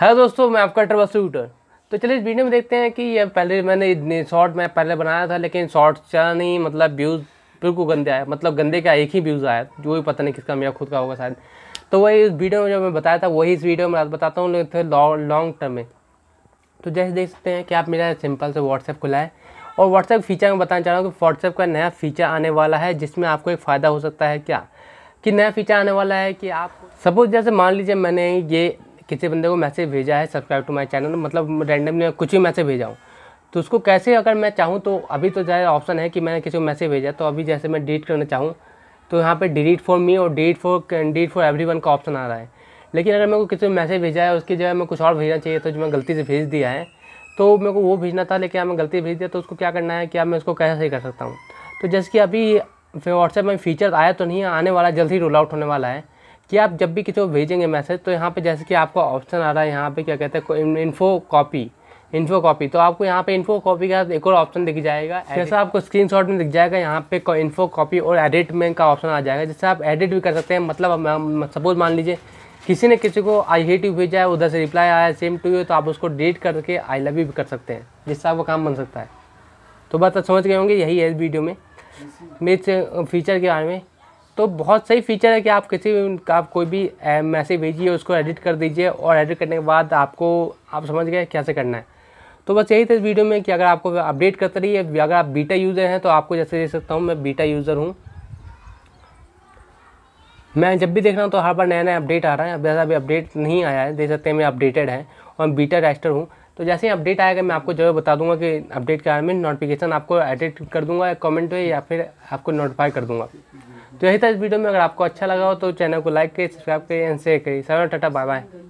hello हाँ दोस्तों मैं आपका ट्रबल शूटर तो चलिए इस वीडियो में देखते हैं कि ये पहले मैंने शॉर्ट मैं पहले बनाया था लेकिन शॉर्ट चला नहीं मतलब व्यूज़ बिल्कुल गंदे आए मतलब गंदे का एक ही व्यूज़ आया जो भी पता नहीं किसका मेरा खुद का होगा शायद तो वही इस वीडियो में जो मैं बताया था वही इस वीडियो में बताता हूँ लेकिन लॉन्ग टर्म में तो जैसे देख सकते हैं कि आप मेरा सिंपल से व्हाट्सएप खुला है और व्हाट्सएप फीचर में बताना चाह रहा हूँ कि व्हाट्सएप का नया फीचर आने वाला है जिसमें आपको एक फ़ायदा हो सकता है क्या कि नया फीचर आने वाला है कि आप सपोज जैसे मान लीजिए मैंने ये किसी बंदे को मैसेज भेजा है सब्सक्राइब टू माय चैनल मतलब ने कुछ भी मैसेज भेजा हूँ तो उसको कैसे अगर मैं चाहूँ तो अभी तो ज़्यादा ऑप्शन है कि मैंने किसी को मैसेज भेजा तो अभी जैसे मैं डिलीट करना चाहूँ तो यहाँ पर डिलीट फॉर मी और delete for delete for every का ऑप्शन आ रहा है लेकिन अगर मेरे को किसी मैसेज भेजा है उसकी जगह मैं कुछ और भेजना चाहिए तो जो मैं गलती से भेज दिया है तो मेरे को वो भेजना था लेकिन मैं गलती भेज दिया तो उसको क्या करना है क्या मैं उसको कैसे सही कर सकता हूँ तो जैसे कि अभी व्हाट्सएप में फ़ीचर आया तो नहीं आने वाला जल्द ही रोल आउट होने वाला है कि आप जब भी किसी को भेजेंगे मैसेज तो यहाँ पे जैसे कि आपका ऑप्शन आ रहा है यहाँ पे क्या कहते हैं इन्फो कॉपी इन्फो कॉपी तो आपको यहाँ पे इन्फो कॉपी का एक और ऑप्शन दिख जाएगा जैसा आपको शॉट में दिख जाएगा यहाँ पे इन्फो कॉपी और एडिट में का ऑप्शन आ जाएगा जिससे आप एडिट भी कर सकते हैं मतलब सपोज मान लीजिए किसी ने किसी को आई हेट यू भेजा है उधर से रिप्लाई आया सेम टू यू तो आप उसको डिलीट करके आई लव यू भी कर सकते हैं जिससे आपका काम बन सकता है तो बात तो समझ गए होंगे यही है इस वीडियो में मेरे फीचर के बारे में तो बहुत सही फीचर है कि आप किसी भी आप कोई भी मैसेज भेजिए उसको एडिट कर दीजिए और एडिट करने के बाद आपको आप समझ गए कैसे करना है तो बस यही था इस वीडियो में कि अगर आपको अपडेट करते रहिए अगर आप बीटा यूज़र हैं तो आपको जैसे देख सकता हूँ मैं बीटा यूज़र हूँ मैं जब भी देख रहा हूँ तो हर बार नया नया अपडेट आ रहा है वैसा अभी अपडेट नहीं आया है देख सकते हैं मैं अपडेटेड है और मैं बीटा रजिस्टर हूँ तो जैसे ही अपडेट आएगा मैं आपको जरूर बता दूंगा कि अपडेट के बारे में नोटिफिकेशन आपको एडिट कर दूंगा कमेंट में या फिर आपको नोटिफाई कर दूंगा तो यही था इस वीडियो में अगर आपको अच्छा लगा हो तो चैनल को लाइक करिए सब्सक्राइब करिए एंड शेयर करिए सर टाटा बाय बाय